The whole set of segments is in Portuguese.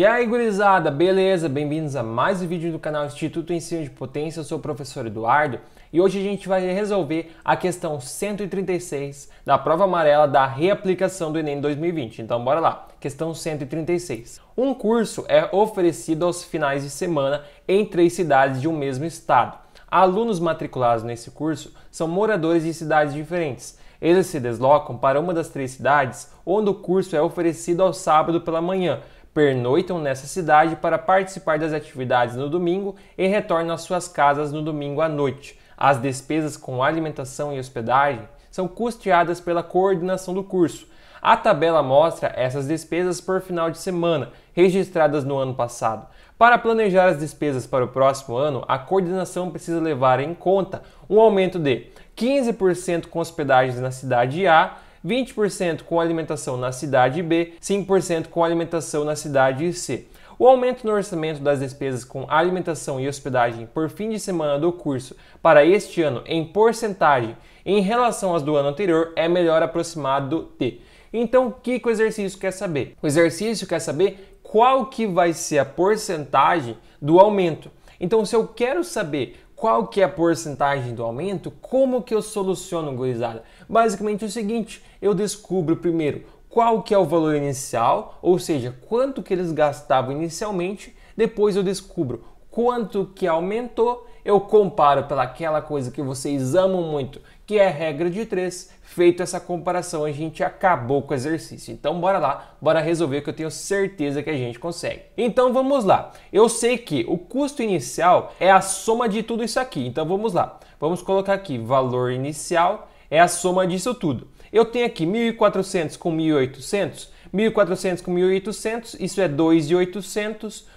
E aí, gurizada, beleza? Bem-vindos a mais um vídeo do canal Instituto Ensino de Potência. Eu sou o professor Eduardo e hoje a gente vai resolver a questão 136 da prova amarela da reaplicação do Enem 2020. Então, bora lá. Questão 136. Um curso é oferecido aos finais de semana em três cidades de um mesmo estado. Alunos matriculados nesse curso são moradores de cidades diferentes. Eles se deslocam para uma das três cidades onde o curso é oferecido ao sábado pela manhã pernoitam nessa cidade para participar das atividades no domingo e retornam às suas casas no domingo à noite. As despesas com alimentação e hospedagem são custeadas pela coordenação do curso. A tabela mostra essas despesas por final de semana, registradas no ano passado. Para planejar as despesas para o próximo ano, a coordenação precisa levar em conta um aumento de 15% com hospedagens na cidade A 20% com alimentação na cidade B, 5% com alimentação na cidade C. O aumento no orçamento das despesas com alimentação e hospedagem por fim de semana do curso para este ano em porcentagem em relação às do ano anterior é melhor aproximado do T. Então, o que, que o exercício quer saber? O exercício quer saber qual que vai ser a porcentagem do aumento. Então, se eu quero saber qual que é a porcentagem do aumento, como que eu soluciono, gurizada? Basicamente é o seguinte, eu descubro primeiro qual que é o valor inicial, ou seja, quanto que eles gastavam inicialmente, depois eu descubro quanto que aumentou, eu comparo pelaquela coisa que vocês amam muito, que é regra de 3. Feito essa comparação, a gente acabou com o exercício. Então bora lá, bora resolver que eu tenho certeza que a gente consegue. Então vamos lá. Eu sei que o custo inicial é a soma de tudo isso aqui. Então vamos lá. Vamos colocar aqui valor inicial é a soma disso tudo. Eu tenho aqui 1400 com 1800, 1400 com 1800, isso é 2,800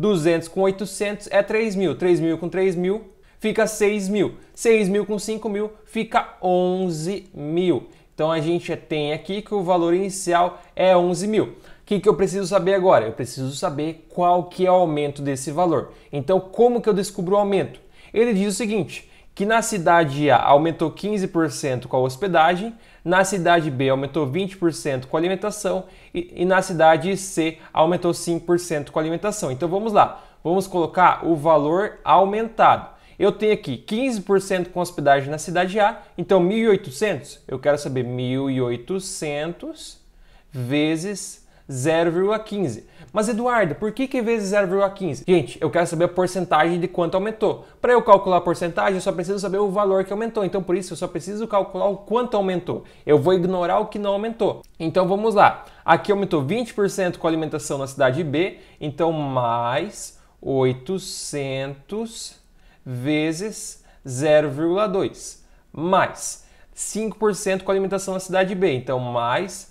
200 com 800 é 3 mil. 3 mil com 3 mil fica 6 mil. 6 mil com 5 mil fica 11 mil. Então a gente tem aqui que o valor inicial é 11 mil. O que, que eu preciso saber agora? Eu preciso saber qual que é o aumento desse valor. Então como que eu descubro o aumento? Ele diz o seguinte, que na cidade A aumentou 15% com a hospedagem, na cidade B aumentou 20% com a alimentação e, e, na cidade C aumentou 5% com a alimentação. Então vamos lá, vamos colocar o valor aumentado. Eu tenho aqui 15% com hospedagem na cidade A, então 1.800, eu quero saber 1.800 vezes 0,15. Mas Eduardo, por que que vezes 0,15? Gente, eu quero saber a porcentagem de quanto aumentou. Para eu calcular a porcentagem, eu só preciso saber o valor que aumentou. Então, por isso, eu só preciso calcular o quanto aumentou. Eu vou ignorar o que não aumentou. Então, vamos lá. Aqui aumentou 20% com a alimentação na cidade B, então mais 800 vezes 0,2 mais 5% com a alimentação na cidade B, então mais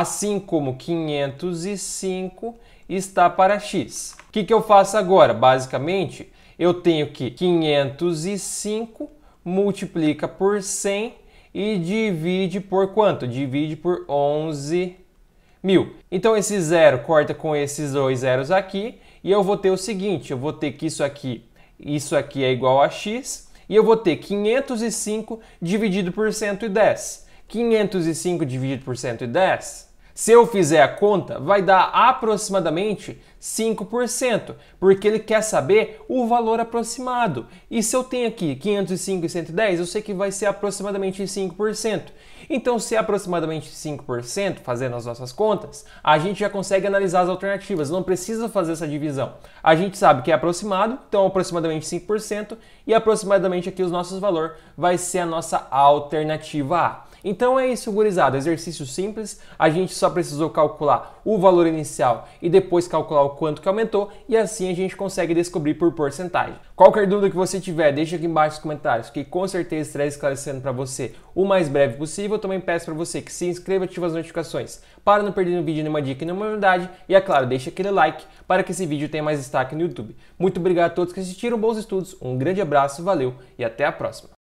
assim como 505 está para x. O que, que eu faço agora? Basicamente, eu tenho que 505 multiplica por 100 e divide por quanto? Divide por 11 mil. Então esse zero corta com esses dois zeros aqui e eu vou ter o seguinte, eu vou ter que isso aqui, isso aqui é igual a x e eu vou ter 505 dividido por 110. 505 dividido por 110, se eu fizer a conta, vai dar aproximadamente 5%, porque ele quer saber o valor aproximado. E se eu tenho aqui 505 e 110, eu sei que vai ser aproximadamente 5%. Então, se é aproximadamente 5%, fazendo as nossas contas, a gente já consegue analisar as alternativas, não precisa fazer essa divisão. A gente sabe que é aproximado, então aproximadamente 5%, e aproximadamente aqui os nossos valor vai ser a nossa alternativa A. Então é isso, gurizada. Exercício simples, a gente só precisou calcular o valor inicial e depois calcular o quanto que aumentou e assim a gente consegue descobrir por porcentagem. Qualquer dúvida que você tiver, deixa aqui embaixo nos comentários, que com certeza estarei esclarecendo para você o mais breve possível. Eu também peço para você que se inscreva e ative as notificações para não perder nenhum vídeo, nenhuma dica e nenhuma novidade. E é claro, deixa aquele like para que esse vídeo tenha mais destaque no YouTube. Muito obrigado a todos que assistiram, bons estudos, um grande abraço, valeu e até a próxima.